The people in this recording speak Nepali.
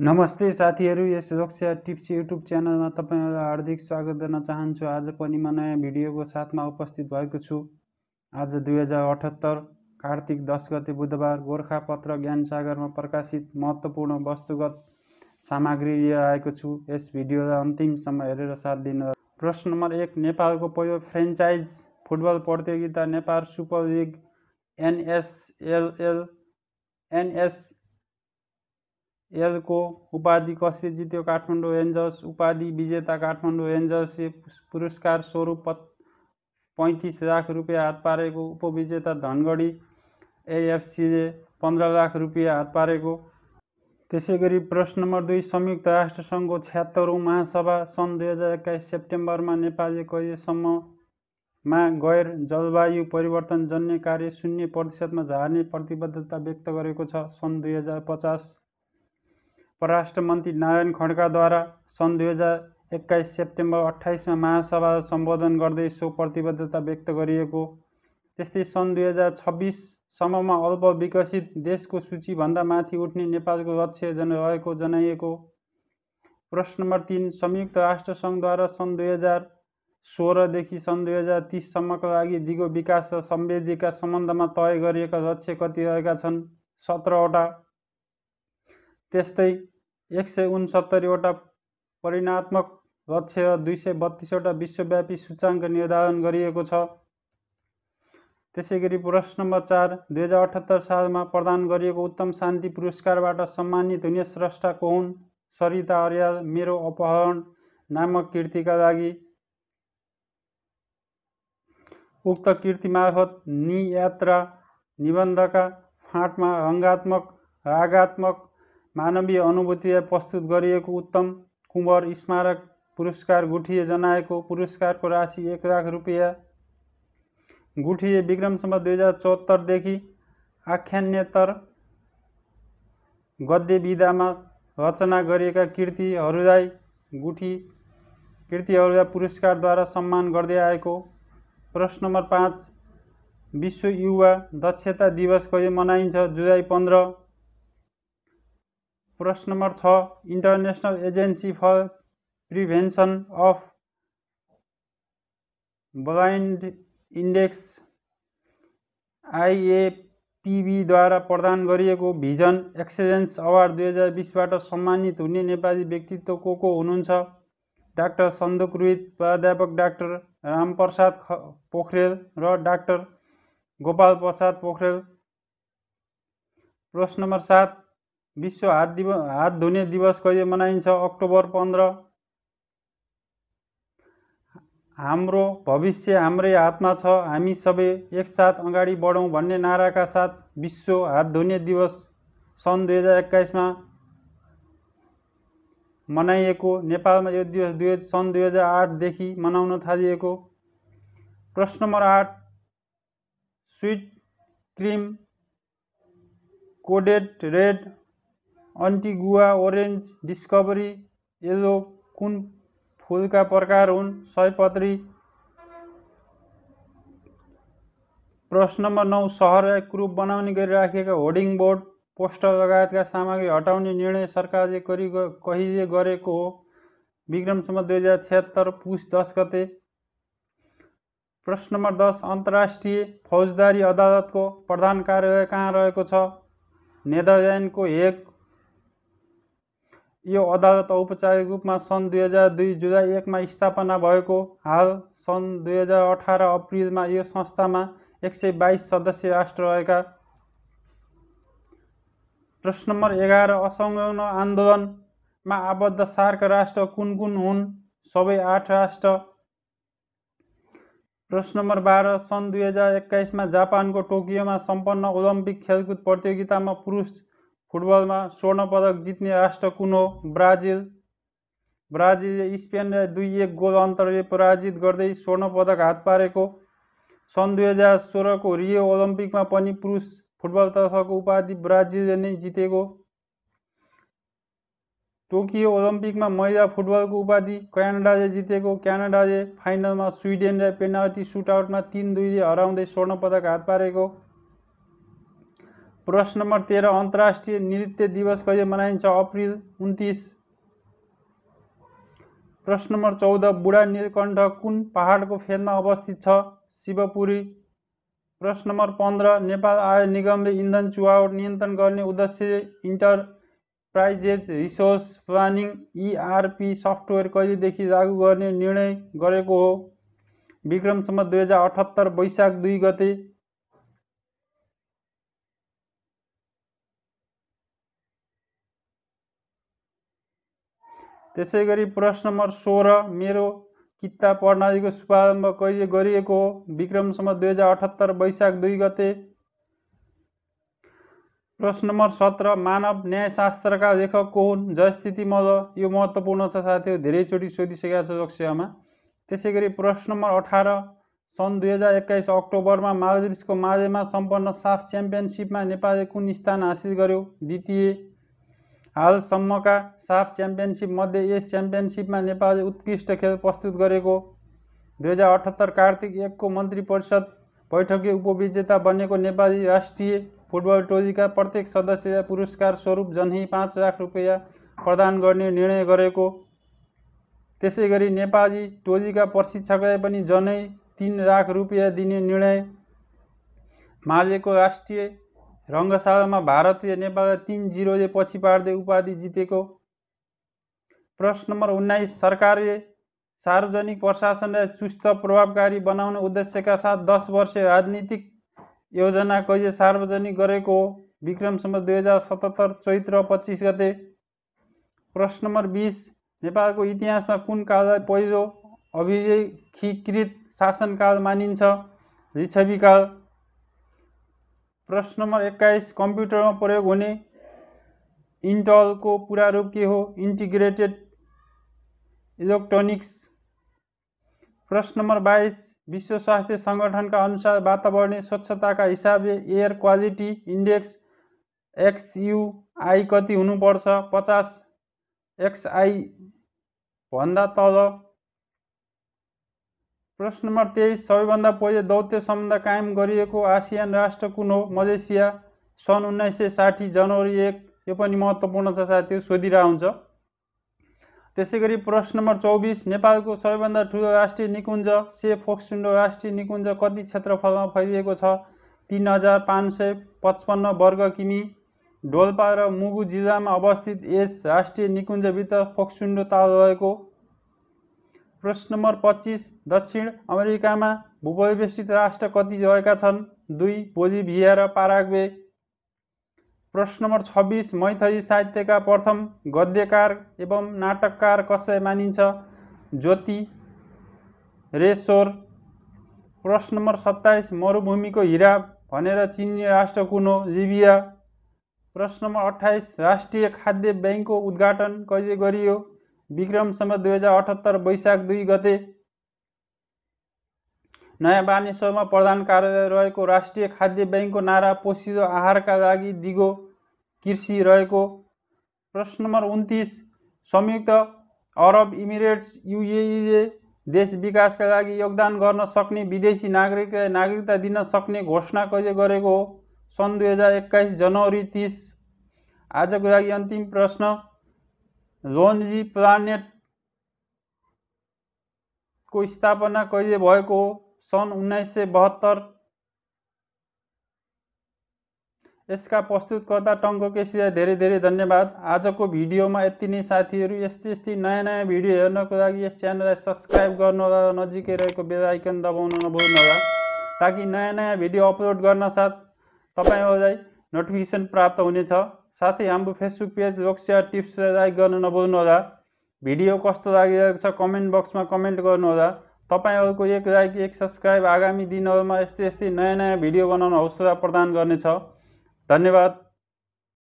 नमस्ते साथीहरू यस रक्षा टिप्स युट्युब च्यानलमा तपाईँहरूलाई हार्दिक स्वागत गर्न चाहन्छु आज पनि म नयाँ भिडियोको साथमा उपस्थित भएको छु आज दुई हजार अठहत्तर कार्तिक दस गते बुधबार गोर्खापत्र ज्ञानसागरमा प्रकाशित महत्त्वपूर्ण वस्तुगत सामग्री लिएर आएको छु यस भिडियोलाई अन्तिमसम्म हेरेर साथ दिनुहोस् प्रश्न नम्बर एक नेपालको पहिलो फ्रेन्चाइज फुटबल प्रतियोगिता Nepal super league NSL NS एलको उपाधि कसले जित्यो काठमाडौँ एन्जर्स उपाधि विजेता काठमाडौँ एन्जर्सले पुरस्कार स्वरूप पत् पैँतिस लाख रुपियाँ हात पारेको उपविजेता धनगढी एएफसीले पन्ध्र लाख रुपियाँ हात पारेको त्यसै गरी प्रश्न नम्बर दुई संयुक्त राष्ट्रसङ्घको छ्यात्तरौँ महासभा सन् दुई हजार एक्काइस सेप्टेम्बरमा नेपालले कहिलेसम्ममा गैर जलवायु परिवर्तन जन्य कार्य शून्य प्रतिशतमा झार्ने प्रतिबद्धता व्यक्त गरेको छ सन् दुई हजार पचास परराष्ट्र मन्त्री नारायण खड्काद्वारा सन् दुई हजार एक्काइस सेप्टेम्बर अठाइसमा महासभा सम्बोधन गर्दै सो प्रतिबद्धता व्यक्त गरिएको त्यस्तै सन् दुई हजार छब्बिससम्ममा अल्प विकसित देशको सूचीभन्दा माथि उठ्ने नेपालको लक्ष्य जन रहेको जनाइएको प्रश्न नम्बर तिन संयुक्त राष्ट्रसङ्घद्वारा सन् दुई हजार सोह्रदेखि सन् दुई हजार तिससम्मका लागि दिगो विकास र समृद्धिका सम्बन्धमा तय गरिएका लक्ष्य कति रहेका छन् सत्रवटा त्यस्तै एक सय उनसत्तरीवटा परिणात्मक लक्ष्य दुई सय बत्तिसवटा विश्वव्यापी सूचाङ्क निर्धारण गरिएको छ त्यसै गरी प्रश्न नम्बर चार दुई हजार अठहत्तर सालमा प्रदान गरिएको उत्तम शान्ति पुरस्कारबाट सम्मानित हुने स्रष्टा को हुन् सरिता आर्य मेरो अपहरण नामक कृतिका लागि उक्त कृति मार्फत नियात्रा निबन्धका फाँटमा रङ्गात्मक रागात्मक मानवीय अनुभूतिलाई प्रस्तुत गरिएको उत्तम कुँवर स्मारक पुरस्कार गुठिए जनाएको पुरस्कारको राशि एक लाख रुपियाँ गुठिए विक्रमसम्म दुई हजार चौहत्तरदेखि आख्यान्यतर गद्य विधामा रचना गरिएका कृतिहरूलाई गुठी कृतिहरूलाई पुरस्कारद्वारा सम्मान गर्दै आएको प्रश्न नम्बर पाँच विश्व युवा दक्षता दिवस कहिले मनाइन्छ जुलाई पन्ध्र प्रश्न नम्बर छ international agency for prevention of blind index आइएपिबीद्वारा प्रदान गरिएको भिजन एक्सेलेन्स अवार्ड दुई हजार बिसबाट सम्मानित हुने नेपाली व्यक्तित्व को को हुनुहुन्छ डाक्टर सन्दुक रोहित प्राध्यापक डाक्टर रामप्रसाद ख पोखरेल र डाक्टर गोपाल प्रसाद पोखरेल प्रश्न नम्बर सात विश्व हात दिव हात धुने दिवस कहिले मनाइन्छ अक्टोबर पन्ध्र हाम्रो भविष्य हाम्रै हातमा छ हामी सबै एकसाथ अगाडि बढौँ भन्ने नाराका साथ विश्व हात धुने दिवस सन् दुई हजार एक्काइसमा मनाइएको नेपालमा यो दिवस दुई सन् दुई हजार आठदेखि मनाउन थालिएको प्रश्न नम्बर आठ sweet cream coded red Antigua orange discovery yellow कुन फुलका प्रकार हुन् सयपत्री प्रश्न नम्बर नौ सहरलाई रूप बनाउने गरी राखिएका होर्डिङ बोर्ड पोस्टर लगायतका सामग्री हटाउने निर्णय सरकारले करि कहिले गरेको हो विक्रमसम्म दुई हजार छिहत्तर पुस दस गते प्रश्न नम्बर दस अन्तर्राष्ट्रिय फौजदारी अदालतको प्रधान कार्यालय कहाँ रहेको छ नेदरल्यान्डको हेग यो अदालत औपचारिक रूपमा सन् दुई हजार दुई जुलाई एकमा स्थापना भएको हाल सन् दुई हजार अठार अप्रिलमा यो संस्थामा एक सय बाइस सदस्य राष्ट्र रहेका प्रश्न नम्बर एघार असंलग्न आन्दोलनमा आबद्ध सार्क राष्ट्र कुन कुन हुन् सबै आठ राष्ट्र प्रश्न नम्बर बाह्र सन् दुई हजार एक्काइसमा जापानको टोकियोमा सम्पन्न ओलम्पिक खेलकुद प्रतियोगितामा पुरुष फुटबलमा स्वर्ण पदक जित्ने राष्ट्र कुन हो ब्राजिल ब्राजिलले स्पेनलाई दुई एक गोल अन्तरले पराजित गर्दै स्वर्ण पदक हात पारेको सन् दुई हजार सोह्रको रियो ओलम्पिकमा पनि पुरुष फुटबलतर्फको उपाधि ब्राजिलले नै जितेको टोकियो ओलम्पिकमा महिला फुटबलको उपाधि क्यानाडाले जितेको क्यानाडाले फाइनलमा स्विडेनलाई पेनाल्टी सुटआउटमा तिन दुईले हराउँदै स्वर्ण पदक हात पारेको प्रश्न नम्बर तेह्र अन्तर्राष्ट्रिय नृत्य दिवस कहिले मनाइन्छ अप्रिल उन्तिस प्रश्न नम्बर चौध बुढा नीलकण्ठ कुन पहाडको फेदमा अवस्थित छ शिवपुरी प्रश्न नम्बर पन्ध्र नेपाल आय निगमले इन्धन चुहाव नियन्त्रण गर्ने उद्देश्य enterprises resource planning ERP software कहिलेदेखि लागू गर्ने निर्णय गरेको हो विक्रमसम्म दुई हजार अठहत्तर वैशाख दुई गते त्यसै गरी प्रश्न नम्बर सोह्र मेरो किताब प्रणालीको शुभारम्भ कहिले गरिएको हो विक्रमसम्म दुई हजार अठहत्तर वैशाख दुई गते प्रश्न नम्बर सत्र मानव न्यायशास्त्रका लेखक को हुन् जयस्थिति म यो महत्त्वपूर्ण छ साथीहरू धेरैचोटि सोधिसकेका छ कक्षामा त्यसै गरी प्रश्न नम्बर अठार सन् दुई हजार एक्काइस अक्टोबरमा मालदिप्सको माझेमा सम्पन्न साफ च्याम्पियनसिपमा नेपालले कुन स्थान हासिल गर्यो द्वितीय हालसम्मका साफ च्याम्पियनसिपमध्ये यस च्याम्पियनसिपमा नेपालले उत्कृष्ट खेल प्रस्तुत गरेको दुई हजार अठहत्तर कार्तिक एकको मन्त्री परिषद बैठकी उपविजेता बनेको नेपाली राष्ट्रिय फुटबल टोलीका प्रत्येक सदस्यलाई पुरस्कार स्वरूप जन्ही पाँच लाख रुपियाँ प्रदान गर्ने निर्णय गरेको त्यसै गरी नेपाली टोलीका प्रशिक्षकलाई पनि जनै तिन लाख रुपियाँ दिने निर्णय मालेको राष्ट्रिय रङ्गशालामा भारतीय नेपाल तिन जिरोले पछि पार्दै उपाधि जितेको प्रश्न नम्बर उन्नाइस सरकारले सार्वजनिक प्रशासनलाई चुस्त प्रभावकारी बनाउने उद्देश्यका साथ दस वर्ष राजनीतिक योजना कहिले सार्वजनिक गरेको हो विक्रमसम्म दुई हजार सतहत्तर चैत्र पच्चिस गते प्रश्न नम्बर बिस नेपालको इतिहासमा कुन काललाई पहिलो अभिलेखीकृत शासनकाल मानिन्छ काल। प्रश्न नम्बर एक्काइस कम्प्युटरमा प्रयोग हुने इन्टलको पुरा रूप के हो इन्टिग्रेटेड इलेक्ट्रोनिक्स प्रश्न नम्बर बाइस विश्व स्वास्थ्य सङ्गठनका अनुसार वातावरणीय स्वच्छताका हिसाबले एयर क्वालिटी इन्डेक्स एक्सयुआई कति हुनुपर्छ पचास एक्सआई भन्दा तल प्रश्न नम्बर तेइस सबैभन्दा पहिले दौत्य सम्बन्ध कायम गरिएको आसियान राष्ट्र कुन हो मलेसिया सन् उन्नाइस सय साठी जनवरी एक यो पनि महत्त्वपूर्ण छ त्यो सोधिरहेको हुन्छ त्यसै गरी प्रश्न नम्बर चौबिस नेपालको सबैभन्दा ठुलो राष्ट्रिय निकुञ्ज से फोक्सुन्डो राष्ट्रिय निकुञ्ज कति क्षेत्रफलमा फैलिएको छ तिन हजार पाँच सय पचपन्न वर्ग किमी डोल्पा र मुगु जिल्लामा अवस्थित यस राष्ट्रिय निकुञ्जभित्र फोक्सुन्डो ताल रहेको प्रश्न नम्बर पच्चिस दक्षिण अमेरिकामा भूपरिवेष्टित राष्ट्र कति रहेका छन् दुई बोलिभिया र पाराग्वे प्रश्न नम्बर छब्बिस मैथली साहित्यका प्रथम गद्यकार एवं नाटककार कसै मानिन्छ ज्योति रेश्वर प्रश्न नम्बर सत्ताइस मरुभूमिको हिरा भनेर चिनिने राष्ट्र कुन हो लिबिया प्रश्न नम्बर अठाइस राष्ट्रिय खाद्य ब्याङ्कको उद्घाटन कहिले गरियो विक्रम सम्म दुई हजार अठहत्तर वैशाख दुई गते नयाँ बानेश्वरमा प्रधान कार्यालय रहेको राष्ट्रिय खाद्य ब्याङ्कको नारा पोसिलो आहारका लागि दिगो कृषि रहेको प्रश्न नम्बर उन्तिस संयुक्त अरब इमिरेट्स युएईले देश विकासका लागि योगदान गर्न सक्ने विदेशी नागरिकलाई नागरिकता दिन सक्ने घोषणा कहिले गरेको हो सन् दुई हजार एक्काइस जनवरी तिस आजको लागि अन्तिम प्रश्न प्लानेट प्लानेटको स्थापना कहिले भएको सन् उन्नाइस सय बहत्तर यसका प्रस्तुतकर्ता टङ्क केसीलाई धेरै धेरै धन्यवाद आजको भिडियोमा यति नै साथीहरू यस्तै यस्तै नयाँ नयाँ भिडियो हेर्नको लागि यस च्यानललाई सब्सक्राइब गर्नुहोला नजिकै रहेको बेल आइकन दबाउन नभुल्नुहोला ताकि नयाँ नयाँ भिडियो अपलोड गर्न साथ तपाईँहरूलाई नोटिफिकेसन प्राप्त हुनेछ साथै हाम्रो फेसबुक पेज रक्षा टिप्स लाइक गर्न होला भिडियो कस्तो लागिरहेको छ कमेन्ट बक्समा कमेन्ट गर्नुहोला तपाईँहरूको एक लाइक एक सब्सक्राइब आगामी दिनहरूमा यस्तै यस्तै नयाँ नयाँ भिडियो बनाउन हौसला प्रदान गर्नेछ धन्यवाद